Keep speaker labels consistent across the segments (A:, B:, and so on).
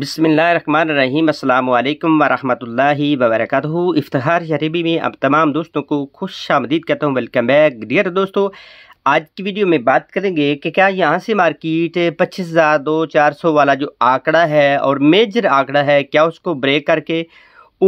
A: बसमिलीम अल्लाम वरहमतुल्लाहि वबरकatuhu इफ्तार शरीबी में अब तमाम दोस्तों को खुश आमदीद कहता हूँ वेलकम बैक डियर दोस्तों आज की वीडियो में बात करेंगे कि क्या यहाँ से मार्केट पच्चीस हज़ार दो चार सौ वाला जो आंकड़ा है और मेजर आंकड़ा है क्या उसको ब्रेक करके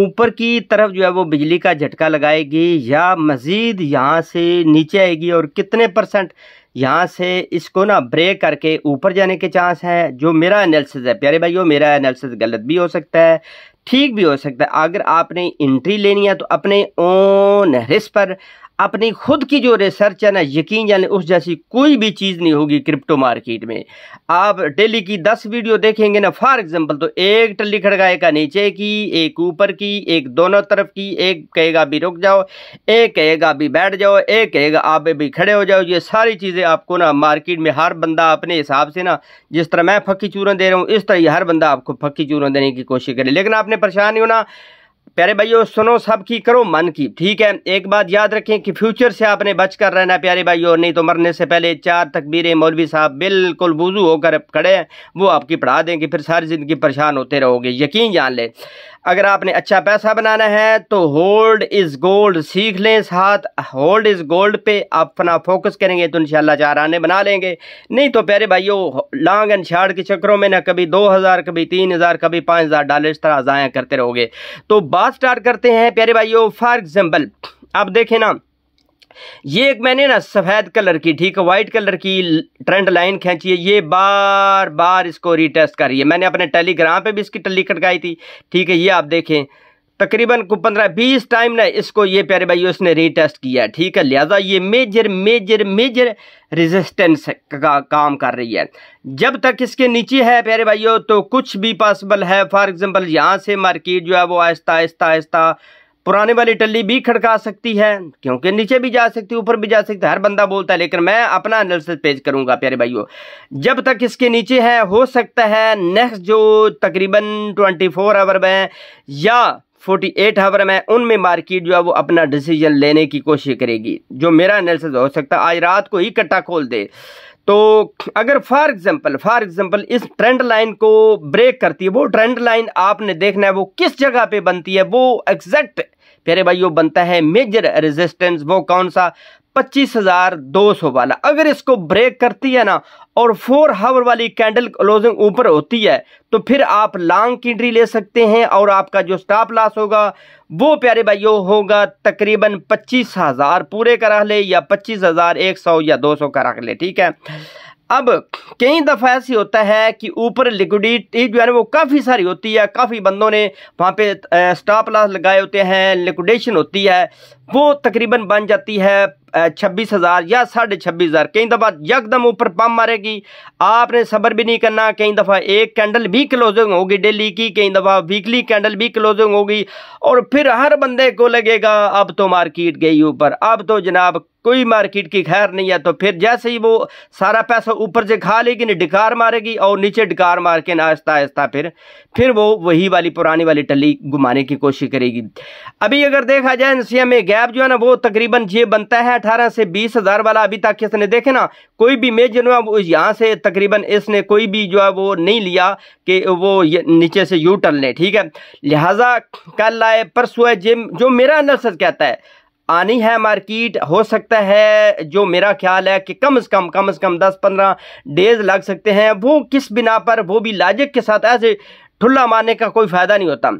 A: ऊपर की तरफ जो है वो बिजली का झटका लगाएगी या मज़ीद यहाँ से नीचे आएगी और कितने परसेंट यहाँ से इसको ना ब्रेक करके ऊपर जाने के चांस हैं जो मेरा एनालिसिस है प्यारे भाइयों मेरा एनालिसिस गलत भी हो सकता है ठीक भी हो सकता है अगर आपने इंट्री लेनी है तो अपने ओन रिस्क पर अपनी खुद की जो रिसर्च है ना यकीन जाने उस जैसी कोई भी चीज़ नहीं होगी क्रिप्टो मार्केट में आप डेली की दस वीडियो देखेंगे ना फॉर एग्जांपल तो एक टली खड़काएगा नीचे की एक ऊपर की एक दोनों तरफ की एक कहेगा भी रुक जाओ एक कहेगा भी बैठ जाओ एक कहेगा आप भी खड़े हो जाओ ये सारी चीज़ें आपको ना मार्केट में हर बंदा अपने हिसाब से ना जिस तरह मैं फक्की चूरन दे रहा हूँ इस तरह हर बंदा आपको फक्की चूरन देने की कोशिश करे लेकिन आपने आपने परेशान नहीं होना प्यारे भाइयों सुनो सबकी करो मन की ठीक है एक बात याद रखें कि फ्यूचर से आपने बचकर रहना प्यारे भाइयों नहीं तो मरने से पहले चार तकबीरें मौलवी साहब बिल्कुल वजू होकर खड़े हैं वो आपकी पढ़ा देंगे फिर सारी ज़िंदगी परेशान होते रहोगे यकीन जान लें अगर आपने अच्छा पैसा बनाना है तो होल्ड इज़ गोल्ड सीख लें साथ होल्ड इज़ गोल्ड पे आप अपना फोकस करेंगे तो इंशाल्लाह चार आने बना लेंगे नहीं तो प्यारे भाइयों लॉन्ग एंड शार्ट के चक्करों में ना कभी दो हज़ार कभी तीन हज़ार कभी पाँच हज़ार डॉलर इस तरह ज़ाया करते रहोगे तो बात स्टार्ट करते हैं प्यारे भाइयों फॉर एग्जाम्पल आप देखें ना ये एक मैंने ना सफ़ेद कलर की ठीक है वाइट कलर की ट्रेंड लाइन खींची है ये बार बार इसको रिटेस्ट कर है मैंने अपने टेलीग्राम पे भी इसकी टली कटकाई थी ठीक है ये आप देखें तकरीबन को पंद्रह बीस टाइम ना इसको ये प्यारे भाई उसने रीटेस्ट किया है ठीक है लिहाजा ये मेजर मेजर मेजर रेजिस्टेंस का काम कर रही है जब तक इसके नीचे है प्यारे भाइयों तो कुछ भी पॉसिबल है फॉर एग्जांपल यहाँ से मार्केट जो है वो आहिस्ता आहिस्ता आहिस्ता पुराने वाली टल्ली भी खड़का सकती है क्योंकि नीचे भी जा सकती है ऊपर भी जा सकती है हर बंदा बोलता है लेकिन मैं अपना एनालिसिस पेज करूंगा प्यारे भाइयों जब तक इसके नीचे है हो सकता है नेक्स्ट जो तकरीबन 24 आवर में या फोर्टी एट आवर में उनमें मार्केट जो है वो अपना डिसीजन लेने की कोशिश करेगी जो मेरा एनालिसिस हो सकता है आज रात को ही कट्टा खोल दे तो अगर फॉर एग्जांपल फॉर एग्जांपल इस ट्रेंड लाइन को ब्रेक करती है वो ट्रेंड लाइन आपने देखना है वो किस जगह पे बनती है वो एग्जैक्ट प्यारे वो बनता है मेजर रेजिस्टेंस वो कौन सा पच्चीस हज़ार दो सौ वाला अगर इसको ब्रेक करती है ना और फोर हावर वाली कैंडल क्लोजिंग ऊपर होती है तो फिर आप लॉन्ग की एंट्री ले सकते हैं और आपका जो स्टॉप लॉस होगा वो प्यारे भाइयों होगा तकरीबन पच्चीस हज़ार पूरे करा ले या पच्चीस हज़ार एक सौ या दो सौ करा ले ठीक है अब कई दफ़ा ऐसी होता है कि ऊपर लिक्विडिटी जो है वो काफ़ी सारी होती है काफ़ी बंदों ने वहाँ पे स्टॉप लॉस लगाए होते हैं लिक्विडेशन होती है वो तकरीबन बन जाती है छब्बीस हज़ार या साढ़े छब्बीस हज़ार कई दफ़ा यकदम ऊपर पम मारेगी आपने सब्र भी नहीं करना कई दफ़ा एक कैंडल भी क्लोजिंग होगी डेली की कई दफ़ा वीकली कैंडल भी क्लोजिंग होगी और फिर हर बंदे को लगेगा अब तो मार्केट गई ऊपर अब तो जनाब कोई मार्केट की खैर नहीं है तो फिर जैसे ही वो सारा पैसा ऊपर से खा लेगी डिकार मारेगी और नीचे डिकार मार के आहिस्ता आहिस्ता फिर फिर वो वही वाली पुरानी वाली टली घुमाने की कोशिश करेगी अभी अगर देखा जाए एन में गैप जो है ना वो तकरीबन ये बनता है अठारह से बीस हज़ार वाला अभी तक इसने देखे ना कोई भी मैच जो है वो यहाँ से तकरीबन इसने कोई भी जो है वो नहीं लिया कि वो नीचे से यू टर्न ले ठीक है लिहाजा कल आए परसों है जिम जो मेरा नर्सर कहता है आनी है मार्केट हो सकता है जो मेरा ख्याल है कि कम से कम कम से कम दस पंद्रह डेज लग सकते हैं वो किस बिना पर वो भी लाजिक के साथ ऐसे ठुल्ला मारने का कोई फ़ायदा नहीं होता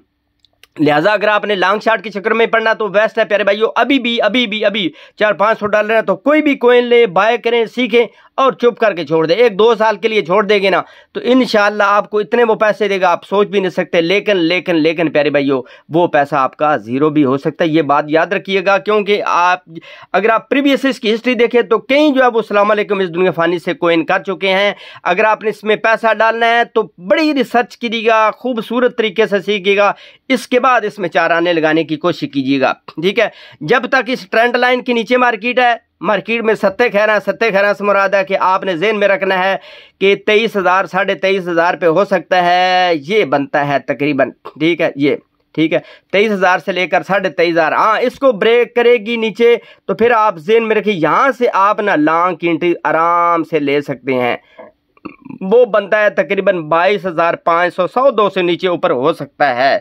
A: लिहाजा अगर आपने लॉन्ग शार्ट के चक्कर में पढ़ना तो बेस्ट है प्यारे भाइयों अभी भी अभी भी अभी चार पाँच सौ डॉलर है तो कोई भी कोइन ले बाय करें सीखें और चुप करके छोड़ दे एक दो साल के लिए छोड़ देगी ना तो इन आपको इतने वो पैसे देगा आप सोच भी नहीं सकते लेकिन लेकिन लेकिन प्यारे भाइयों वो पैसा आपका ज़ीरो भी हो सकता है ये बात याद रखिएगा क्योंकि आप अगर आप प्रीवियस इसकी हिस्ट्री देखें तो कई जो है वो सलामकुम इस दुनिया फ़ानी से कोइन कर चुके हैं अगर आपने इसमें पैसा डालना है तो बड़ी रिसर्च कीजिएगा खूबसूरत तरीके से सीखिएगा इसके बाद इसमें चार आने लगाने की कोशिश कीजिएगा ठीक है जब तक इस ट्रेंड लाइन के नीचे मार्केट है मार्केट में सत्ते खैरा सत्ते खैरा से मुराद है कि आपने जेन में रखना है कि तेईस हज़ार साढ़े तेईस हज़ार पे हो सकता है ये बनता है तकरीबन ठीक है ये ठीक है तेईस हज़ार से लेकर साढ़े तेईस हज़ार हाँ इसको ब्रेक करेगी नीचे तो फिर आप जेन में रखिए यहाँ से आप ना लॉन्ग की एंट्री आराम से ले सकते हैं वो बनता है तकरीबन बाईस हज़ार पाँच सौ सौ दो से नीचे ऊपर हो सकता है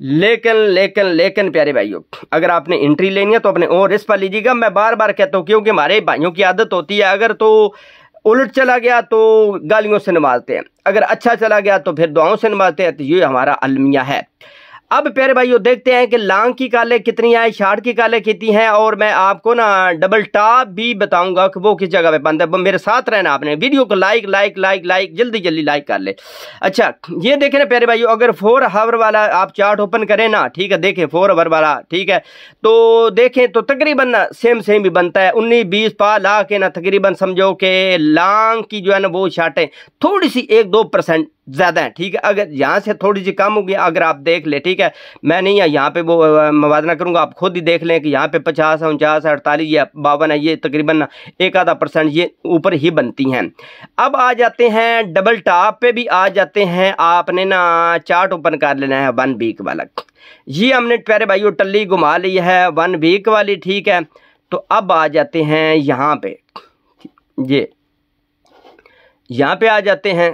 A: लेकिन लेकिन लेकिन प्यारे भाइयों अगर आपने एंट्री लेनी है तो अपने और रिस्क पर लीजिएगा मैं बार बार कहता हूँ क्योंकि हमारे भाइयों की आदत होती है अगर तो उलट चला गया तो गालियों से नमाजते हैं अगर अच्छा चला गया तो फिर दुआओं से नमाजते हैं तो ये हमारा अलमिया है अब प्यारे भाइयों देखते हैं कि लांग की काले कितनी आए शार्ट की काले कितनी हैं और मैं आपको ना डबल टॉप भी बताऊंगा कि वो किस जगह पे बंद है मेरे साथ रहना आपने वीडियो को लाइक लाइक लाइक लाइक जल्दी जल्दी लाइक कर ले अच्छा ये देखें ना प्यारे भाइयों अगर फोर हावर वाला आप चार्ट ओपन करें ना ठीक है देखें फोर हावर वाला ठीक है तो देखें तो तकरीबन ना सेम सेम ही बनता है उन्नीस बीस पा ला के ना तकरीबन समझो कि लांग की जो है ना वो शार्टें थोड़ी सी एक दो परसेंट ज़्यादा हैं ठीक है अगर यहाँ से थोड़ी सी कम होगी अगर आप देख लें ठीक है मैं नहीं है यहाँ पे वो मुवजना करूँगा आप खुद ही देख लें कि यहाँ पे पचास है उनचास है अड़तालीस या बावन है ये तकरीबन एक आधा परसेंट ये ऊपर ही बनती हैं अब आ जाते हैं डबल टॉप पे भी आ जाते हैं आपने ना चार्ट ओपन कर लेना है वन वीक वाला ये हमने प्यारे भाइयों टली घुमा ली है वन वीक वाली ठीक है तो अब आ जाते हैं यहाँ पे ये यहाँ पे आ जाते हैं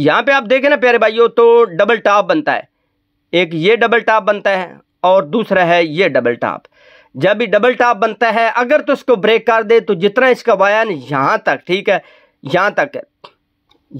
A: यहाँ पे आप देखें ना प्यारे भाइयों तो डबल टॉप बनता है एक ये डबल टॉप बनता है और दूसरा है ये डबल टॉप जब भी डबल टॉप बनता है अगर तो इसको ब्रेक कर दे तो जितना इसका वायन यहाँ तक ठीक है यहाँ तक है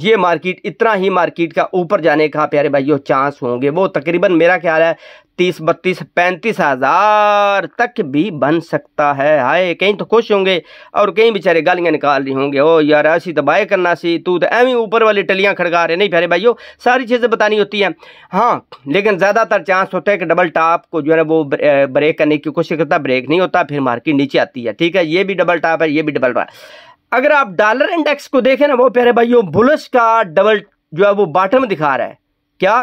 A: ये मार्केट इतना ही मार्केट का ऊपर जाने का प्यारे भाइयों चांस होंगे वो तकरीबन मेरा ख्याल है तीस बत्तीस पैंतीस हज़ार तक भी बन सकता है हाय कहीं तो खुश होंगे और कहीं बेचारे गालियाँ निकाल रही होंगे ओ यार ऐसी तो बाय करना सी तू तो एवं ऊपर वाली टलियाँ खड़का रहे नहीं प्यारे भाइयों सारी चीज़ें बतानी होती हैं हाँ लेकिन ज़्यादातर चांस होता है कि डबल टॉप को जो है वो ब्रेक करने की कोशिश करता ब्रेक नहीं होता फिर मार्केट नीचे आती है ठीक है ये भी डबल टॉप है ये भी डबल टॉप अगर आप डॉलर इंडेक्स को देखें ना वो प्यारे भाइयों बुलश का डबल जो है वो बॉटम दिखा रहा है क्या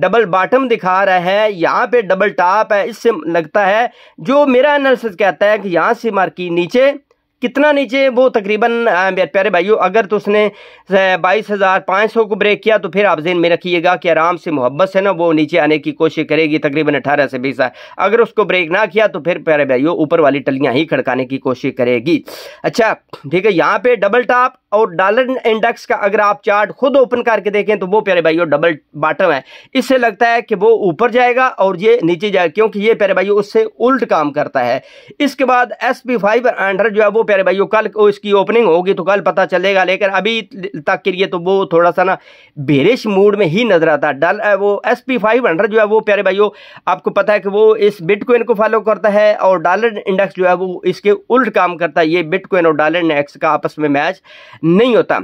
A: डबल बॉटम दिखा रहा है यहाँ पे डबल टॉप है इससे लगता है जो मेरा एनालिसिस कहता है कि यहाँ से मार्किन नीचे कितना नीचे वो तकरीबन प्यारे भाइयों अगर तो उसने बाईस हज़ार पाँच सौ को ब्रेक किया तो फिर आप जेन में रखिएगा कि आराम से मोहब्बत से ना वो नीचे आने की कोशिश करेगी तकरीबन अठारह से बीस अगर उसको ब्रेक ना किया तो फिर प्यारे भाइयों ऊपर वाली टलियाँ ही खड़काने की कोशिश करेगी अच्छा ठीक है यहाँ पे डबल टॉप और डॉलर इंडेक्स का अगर आप चार्ट खुद ओपन करके देखें तो वो प्यारे भाइयों डबल बाटम है इससे लगता है कि वो ऊपर जाएगा और ये नीचे जाएगा क्योंकि ये प्यारे भाइयों उससे उल्ट काम करता है इसके बाद एस पी फाइव जो है वो प्यारे भाइयों कल इसकी ओपनिंग होगी तो कल पता चलेगा लेकिन अभी तक के लिए तो वो थोड़ा सा ना बेरिश मूड में ही नजर आता है डल वो एस पी फाइव हंड्रेड जो है वो प्यारे भाइयों आपको पता है कि वो इस बिटकॉइन को फॉलो करता है और डॉलर इंडेक्स जो है वो इसके उल्ट काम करता है ये बिटकॉइन और डॉलर इंडेक्स का आपस में मैच नहीं होता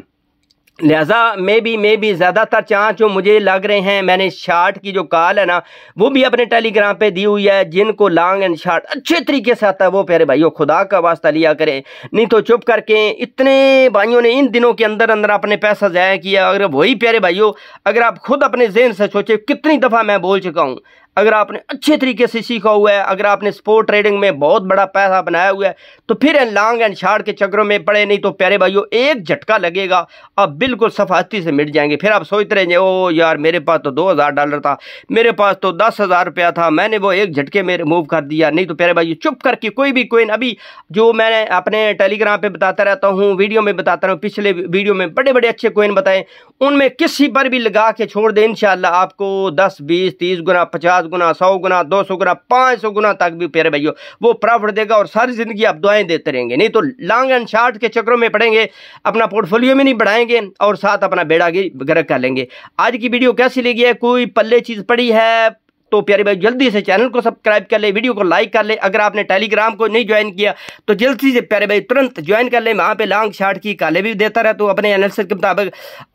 A: लिहाजा मे बी मे बी ज़्यादातर चांस जो मुझे लग रहे हैं मैंने शार्ट की जो कॉल है ना वो भी अपने टेलीग्राम पे दी हुई है जिनको लॉन्ग एंड शार्ट अच्छे तरीके से आता है वो प्यारे भाइयों खुदा का वास्ता लिया करें नहीं तो चुप करके इतने भाइयों ने इन दिनों के अंदर अंदर अपने पैसा ज़ाया किया अगर वही प्यारे भाइयों अगर आप खुद अपने जहन से सोचे कितनी दफ़ा मैं बोल चुका हूँ अगर आपने अच्छे तरीके से सीखा हुआ है अगर आपने स्पोर्ट ट्रेडिंग में बहुत बड़ा पैसा बनाया हुआ है तो फिर लॉन्ग एंड शार्ट के चक्रों में पड़े नहीं तो प्यारे भाइयों एक झटका लगेगा आप बिल्कुल सफाती से मिट जाएंगे फिर आप सोचते रहेंगे ओ यार मेरे पास तो दो हज़ार डॉलर था मेरे पास तो दस हज़ार रुपया था मैंने वो एक झटके में रिमूव कर दिया नहीं तो प्यारे भाई चुप करके कोई भी कोइन अभी जो मैंने अपने टेलीग्राम पर बताता रहता हूँ वीडियो में बताता हूँ पिछले वीडियो में बड़े बड़े अच्छे कोइन बताएं उनमें किसी पर भी लगा के छोड़ दें इन आपको दस बीस तीस गुना पचास गुना सौ गुना दो सौ गुना पाँच सौ गुना तक भी प्यारे भाइयों वो प्रॉफिट देगा और सारी ज़िंदगी आप दुआएं देते रहेंगे नहीं तो लॉन्ग एंड शार्ट के चक्रों में पड़ेंगे अपना पोर्टफोलियो में नहीं बढ़ाएंगे और साथ अपना बेड़ा गर्क कर लेंगे आज की वीडियो कैसी लगी है कोई पल्ले चीज़ पड़ी है तो प्यारे भाई जल्दी से चैनल को सब्सक्राइब कर ले वीडियो को लाइक कर ले अगर आपने टेलीग्राम को नहीं ज्वाइन किया तो जल्दी से प्यारे भाई तुरंत ज्वाइन कर ले वहाँ पे लॉन्ग शार्ट की काले भी देता रहता हूँ अपने एनालिसिस के मुताबिक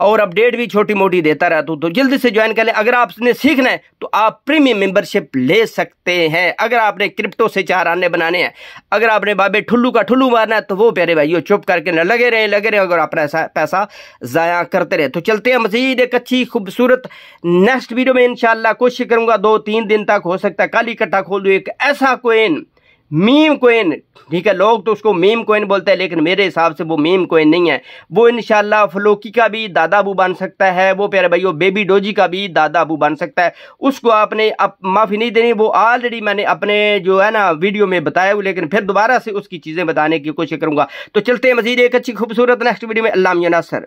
A: और अपडेट भी छोटी मोटी देता रहता हूँ तो जल्दी से ज्वाइन कर ले अगर आपने सीखना है तो आप प्रीमियम मेंबरशिप ले सकते हैं अगर आपने क्रिप्टो से चार आने बनाने हैं अगर आपने बाबे ठुल्लू का ठुल्लू मारना है तो वो प्यारे भाई चुप करके न लगे रहे लगे रहे अगर अपना पैसा ज़ाया करते रहे तो चलते हैं मजीद एक अच्छी खूबसूरत नेक्स्ट वीडियो में इनशाला कोशिश करूंगा दो तीन दिन तक हो सकता है कल इकट्ठा खोल दू एक ऐसा कोइन मीम कोइन ठीक है लोग तो उसको मीम कोइन बोलते हैं लेकिन मेरे हिसाब से वो मीम कोइन नहीं है वो इन फलोकी का भी दादा दादाबू बन सकता है वो प्यारे भाई वो बेबी डोजी का भी दादा दादाबू बन सकता है उसको आपने अप, माफ़ी नहीं देनी वो ऑलरेडी मैंने अपने जो है ना वीडियो में बताया हुआ लेकिन फिर दोबारा से उसकी चीज़ें बताने की कोशिश करूंगा तो चलते हैं मजीद एक अच्छी खूबसूरत नेक्स्ट वीडियो में अल्लाह नासर